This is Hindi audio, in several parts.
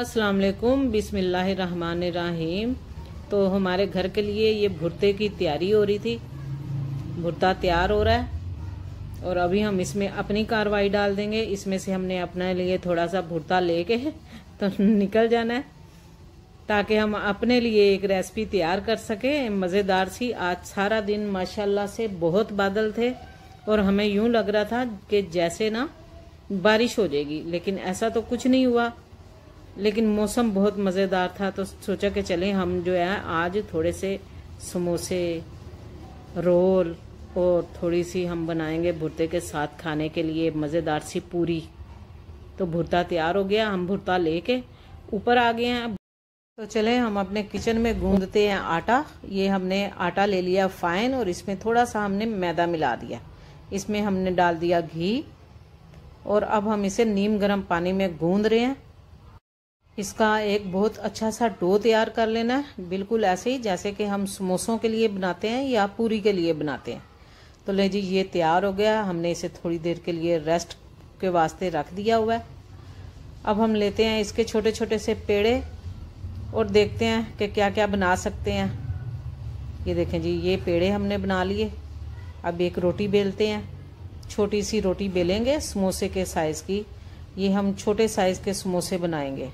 अस्सलाम वालेकुम बिस्मिल्लाहिर्रहमानिर्रहीम तो हमारे घर के लिए ये भुरते की तैयारी हो रही थी भुरता तैयार हो रहा है और अभी हम इसमें अपनी कार्रवाई डाल देंगे इसमें से हमने अपने लिए थोड़ा सा भुरता लेके तो निकल जाना है ताकि हम अपने लिए एक रेसिपी तैयार कर सकें मज़ेदार सी आज सारा दिन माशाल्लाह से बहुत बादल थे और हमें यूं लग रहा था कि जैसे ना बारिश हो जाएगी लेकिन ऐसा तो कुछ नहीं हुआ लेकिन मौसम बहुत मज़ेदार था तो सोचा कि चले हम जो है आज थोड़े से समोसे रोल और थोड़ी सी हम बनाएंगे भुरते के साथ खाने के लिए मज़ेदार सी पूरी तो भुरता तैयार हो गया हम भुरता लेके ऊपर आ गए हैं तो चलें हम अपने किचन में गूंदते हैं आटा ये हमने आटा ले लिया फाइन और इसमें थोड़ा सा हमने मैदा मिला दिया इसमें हमने डाल दिया घी और अब हम इसे नीम गर्म पानी में गूंद रहे हैं इसका एक बहुत अच्छा सा डो तैयार कर लेना है बिल्कुल ऐसे ही जैसे कि हम समोसों के लिए बनाते हैं या पूरी के लिए बनाते हैं तो ले जी ये तैयार हो गया हमने इसे थोड़ी देर के लिए रेस्ट के वास्ते रख दिया हुआ है अब हम लेते हैं इसके छोटे छोटे से पेड़े और देखते हैं कि क्या क्या बना सकते हैं ये देखें जी ये पेड़े हमने बना लिए अब एक रोटी बेलते हैं छोटी सी रोटी बेलेंगे समोसे के साइज़ की ये हम छोटे साइज़ के समोसे बनाएंगे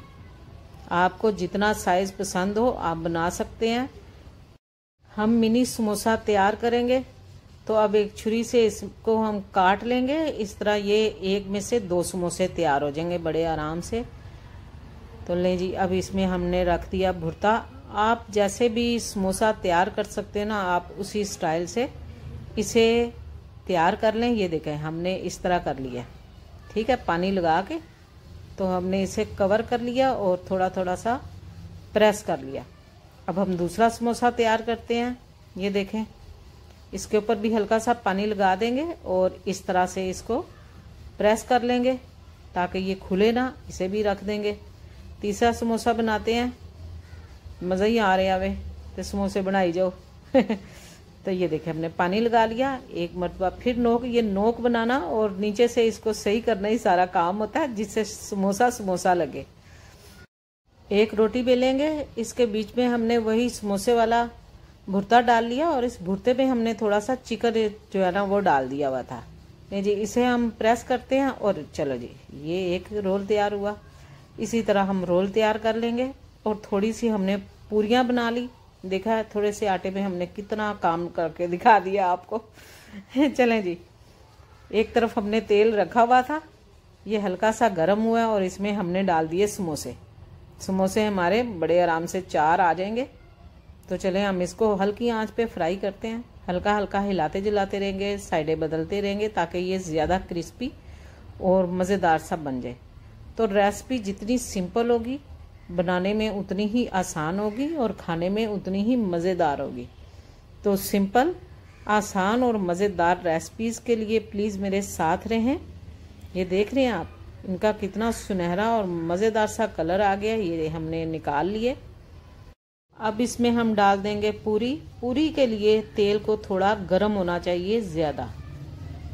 आपको जितना साइज़ पसंद हो आप बना सकते हैं हम मिनी समोसा तैयार करेंगे तो अब एक छुरी से इसको हम काट लेंगे इस तरह ये एक में से दो समोसे तैयार हो जाएंगे बड़े आराम से तो लें जी अब इसमें हमने रख दिया भुरता आप जैसे भी समोसा तैयार कर सकते हैं ना आप उसी स्टाइल से इसे तैयार कर लें ये देखें हमने इस तरह कर लिया ठीक है पानी लगा के तो हमने इसे कवर कर लिया और थोड़ा थोड़ा सा प्रेस कर लिया अब हम दूसरा समोसा तैयार करते हैं ये देखें इसके ऊपर भी हल्का सा पानी लगा देंगे और इस तरह से इसको प्रेस कर लेंगे ताकि ये खुले ना इसे भी रख देंगे तीसरा समोसा बनाते हैं मज़ा ही आ रहा वे तो समोसे बनाई जाओ तो ये देखे हमने पानी लगा लिया एक मरतबा फिर नोक ये नोक बनाना और नीचे से इसको सही करना ही सारा काम होता है जिससे समोसा समोसा लगे एक रोटी बेलेंगे इसके बीच में हमने वही समोसे वाला भुरता डाल लिया और इस भुरते में हमने थोड़ा सा चिकन जो है ना वो डाल दिया हुआ था नहीं जी इसे हम प्रेस करते हैं और चलो जी ये एक रोल तैयार हुआ इसी तरह हम रोल तैयार कर लेंगे और थोड़ी सी हमने पूरियाँ बना ली देखा है थोड़े से आटे में हमने कितना काम करके दिखा दिया आपको चलें जी एक तरफ हमने तेल रखा हुआ था ये हल्का सा गर्म हुआ और इसमें हमने डाल दिए समोसे समोसे हमारे बड़े आराम से चार आ जाएंगे तो चलें हम इसको हल्की आंच पे फ्राई करते हैं हल्का हल्का हिलाते जुलाते रहेंगे साइडें बदलते रहेंगे ताकि ये ज़्यादा क्रिस्पी और मज़ेदार सा बन जाए तो रेसिपी जितनी सिंपल होगी बनाने में उतनी ही आसान होगी और खाने में उतनी ही मज़ेदार होगी तो सिंपल आसान और मज़ेदार रेसिपीज़ के लिए प्लीज़ मेरे साथ रहें ये देख रहे हैं आप इनका कितना सुनहरा और मज़ेदार सा कलर आ गया ये हमने निकाल लिए अब इसमें हम डाल देंगे पूरी पूरी के लिए तेल को थोड़ा गर्म होना चाहिए ज़्यादा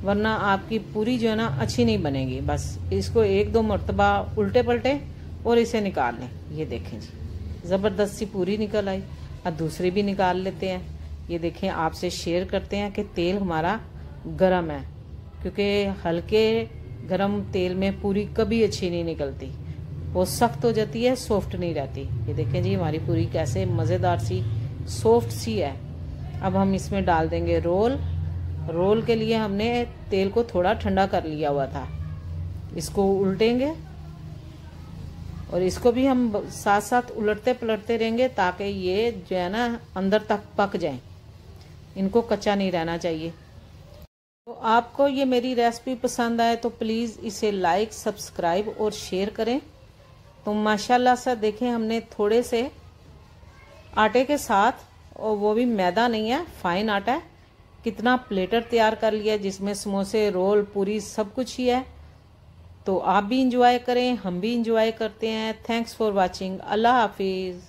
वरना आपकी पूरी जो है ना अच्छी नहीं बनेगी बस इसको एक दो मरतबा उल्टे पलटे और इसे निकाल लें ये देखें जी ज़बरदस्ती पूरी निकल आई और दूसरी भी निकाल लेते हैं ये देखें आपसे शेयर करते हैं कि तेल हमारा गर्म है क्योंकि हल्के गर्म तेल में पूरी कभी अच्छी नहीं निकलती वो सख्त हो जाती है सॉफ्ट नहीं रहती ये देखें जी हमारी पूरी कैसे मज़ेदार सी सॉफ्ट सी है अब हम इसमें डाल देंगे रोल रोल के लिए हमने तेल को थोड़ा ठंडा कर लिया हुआ था इसको उल्टेंगे और इसको भी हम साथ साथ उलटते पलटते रहेंगे ताकि ये जो है ना अंदर तक पक जाए इनको कच्चा नहीं रहना चाहिए तो आपको ये मेरी रेसिपी पसंद आए तो प्लीज़ इसे लाइक सब्सक्राइब और शेयर करें तो माशाल्लाह सा देखें हमने थोड़े से आटे के साथ और वो भी मैदा नहीं है फाइन आटा है कितना प्लेटर तैयार कर लिया जिसमें समोसे रोल पूरी सब कुछ ही है तो आप भी इंजॉय करें हम भी इंजॉय करते हैं थैंक्स फॉर वाचिंग अल्लाह हाफिज़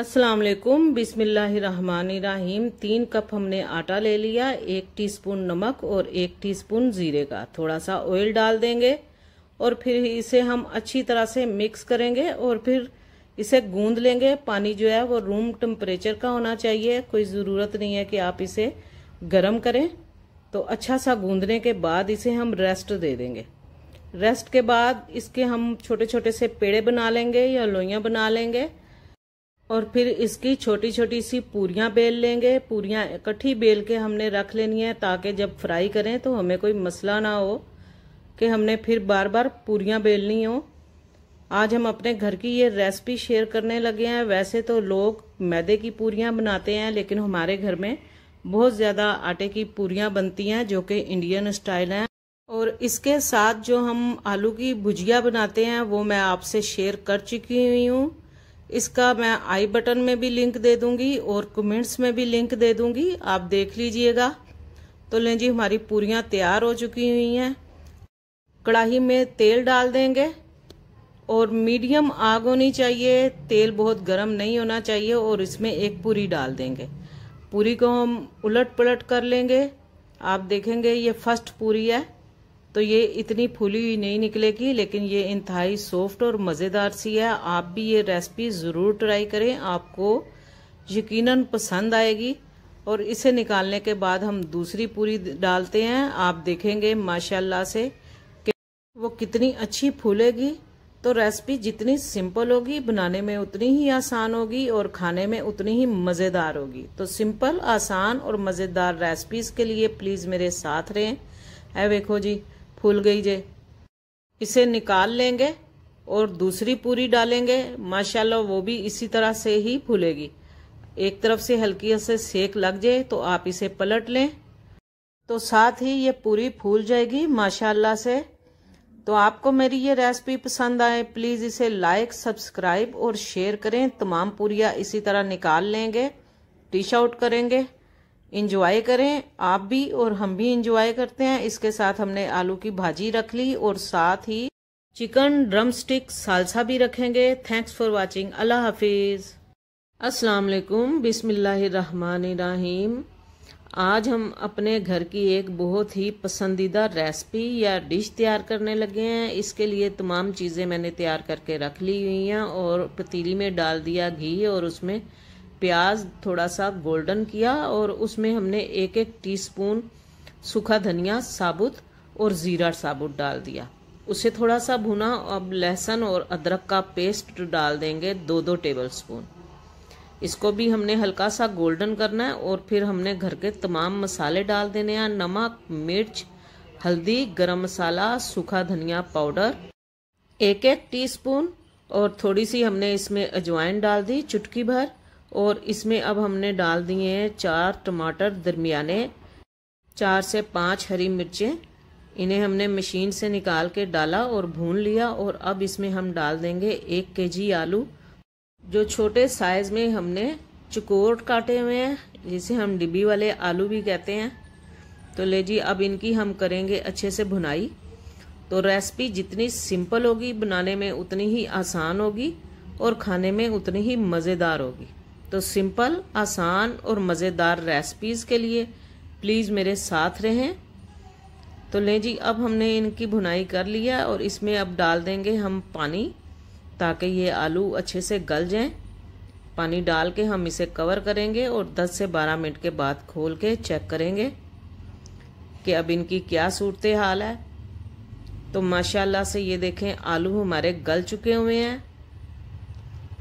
अस्सलाम वालेकुम बिस्मिल्लाहिर्रहमानिर्रहीम तीन कप हमने आटा ले लिया एक टीस्पून नमक और एक टीस्पून जीरे का थोड़ा सा ऑयल डाल देंगे और फिर इसे हम अच्छी तरह से मिक्स करेंगे और फिर इसे गूंद लेंगे पानी जो है वो रूम टेम्परेचर का होना चाहिए कोई ज़रूरत नहीं है कि आप इसे गर्म करें तो अच्छा सा गूंदने के बाद इसे हम रेस्ट दे देंगे रेस्ट के बाद इसके हम छोटे छोटे से पेड़े बना लेंगे या लोइया बना लेंगे और फिर इसकी छोटी छोटी सी पूरियाँ बेल लेंगे पूरियाँ इकट्ठी बेल के हमने रख लेनी है ताकि जब फ्राई करें तो हमें कोई मसला ना हो कि हमने फिर बार बार पूरियाँ बेलनी हो आज हम अपने घर की ये रेसिपी शेयर करने लगे हैं वैसे तो लोग मैदे की पूरियाँ बनाते हैं लेकिन हमारे घर में बहुत ज़्यादा आटे की पूरियां बनती हैं जो कि इंडियन स्टाइल हैं और इसके साथ जो हम आलू की भुजिया बनाते हैं वो मैं आपसे शेयर कर चुकी हुई हूँ इसका मैं आई बटन में भी लिंक दे दूंगी और कमेंट्स में भी लिंक दे दूंगी आप देख लीजिएगा तो लें जी हमारी पूरियां तैयार हो चुकी हुई हैं कढ़ाई में तेल डाल देंगे और मीडियम आग होनी चाहिए तेल बहुत गर्म नहीं होना चाहिए और इसमें एक पूरी डाल देंगे पूरी को हम उलट पलट कर लेंगे आप देखेंगे ये फर्स्ट पूरी है तो ये इतनी फूली हुई नहीं निकलेगी लेकिन ये इंतहाई सॉफ्ट और मज़ेदार सी है आप भी ये रेसिपी ज़रूर ट्राई करें आपको यकीनन पसंद आएगी और इसे निकालने के बाद हम दूसरी पूरी डालते हैं आप देखेंगे माशाल्लाह से कि वो कितनी अच्छी फूलेगी तो रेसिपी जितनी सिंपल होगी बनाने में उतनी ही आसान होगी और खाने में उतनी ही मज़ेदार होगी तो सिंपल आसान और मज़ेदार रेसिपीज़ के लिए प्लीज़ मेरे साथ रहें है देखो जी फूल गई जे इसे निकाल लेंगे और दूसरी पूरी डालेंगे माशाल्लाह वो भी इसी तरह से ही फूलेगी एक तरफ से हल्की से सेक लग जाए तो आप इसे पलट लें तो साथ ही ये पूरी फूल जाएगी माशाल्लाह से तो आपको मेरी ये रेसिपी पसंद आए प्लीज़ इसे लाइक सब्सक्राइब और शेयर करें तमाम पूरिया इसी तरह निकाल लेंगे डिश आउट करेंगे इंजॉय करें आप भी और हम भी इंजॉय करते हैं इसके साथ हमने आलू की भाजी रख ली और साथ ही चिकन ड्रम स्टिक सालसा भी रखेंगे थैंक्स फॉर वॉचिंग अल्लाह हाफिज़ अस्सलाम बिस्मिल्लाम आज हम अपने घर की एक बहुत ही पसंदीदा रेसिपी या डिश तैयार करने लगे हैं इसके लिए तमाम चीज़ें मैंने तैयार करके रख ली हुई हैं और पतीली में डाल दिया घी और उसमें प्याज थोड़ा सा गोल्डन किया और उसमें हमने एक एक टीस्पून सूखा धनिया साबुत और ज़ीरा साबुत डाल दिया उसे थोड़ा सा भुना अब लहसुन और अदरक का पेस्ट डाल देंगे दो दो टेबल स्पून इसको भी हमने हल्का सा गोल्डन करना है और फिर हमने घर के तमाम मसाले डाल देने हैं नमक मिर्च हल्दी गरम मसाला सूखा धनिया पाउडर एक एक टीस्पून और थोड़ी सी हमने इसमें अजवाइन डाल दी चुटकी भर और इसमें अब हमने डाल दिए हैं चार टमाटर दरमियाने चार से पाँच हरी मिर्चें इन्हें हमने मशीन से निकाल के डाला और भून लिया और अब इसमें हम डाल देंगे एक के आलू जो छोटे साइज़ में हमने चकोर काटे हुए हैं जिसे हम डिब्बी वाले आलू भी कहते हैं तो ले जी अब इनकी हम करेंगे अच्छे से भुनाई तो रेसिपी जितनी सिंपल होगी बनाने में उतनी ही आसान होगी और खाने में उतनी ही मज़ेदार होगी तो सिंपल आसान और मज़ेदार रेसिपीज़ के लिए प्लीज़ मेरे साथ रहें तो लें जी अब हमने इनकी भुनाई कर लिया और इसमें अब डाल देंगे हम पानी ताकि ये आलू अच्छे से गल जाएं पानी डाल के हम इसे कवर करेंगे और 10 से 12 मिनट के बाद खोल के चेक करेंगे कि अब इनकी क्या सूरत हाल है तो माशाल्लाह से ये देखें आलू हमारे गल चुके हुए हैं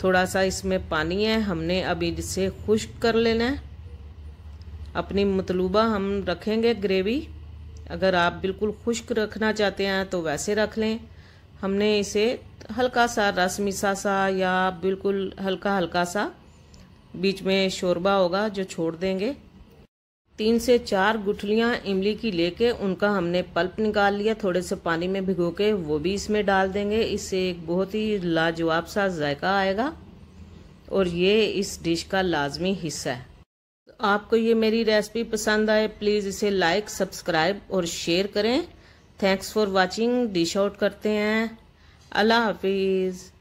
थोड़ा सा इसमें पानी है हमने अभी इसे खुश्क कर लेना है अपनी मतलूबा हम रखेंगे ग्रेवी अगर आप बिल्कुल खुश्क रखना चाहते हैं तो वैसे रख लें हमने इसे हल्का सा रस मिसा सा या बिल्कुल हल्का हल्का सा बीच में शोरबा होगा जो छोड़ देंगे तीन से चार गुठलियाँ इमली की लेके उनका हमने पल्प निकाल लिया थोड़े से पानी में भिगो के वो भी इसमें डाल देंगे इससे एक बहुत ही लाजवाब सा जायका आएगा और ये इस डिश का लाजमी हिस्सा है आपको ये मेरी रेसिपी पसंद आए प्लीज़ इसे लाइक सब्सक्राइब और शेयर करें thanks for watching dish out करते हैं Allah Hafiz.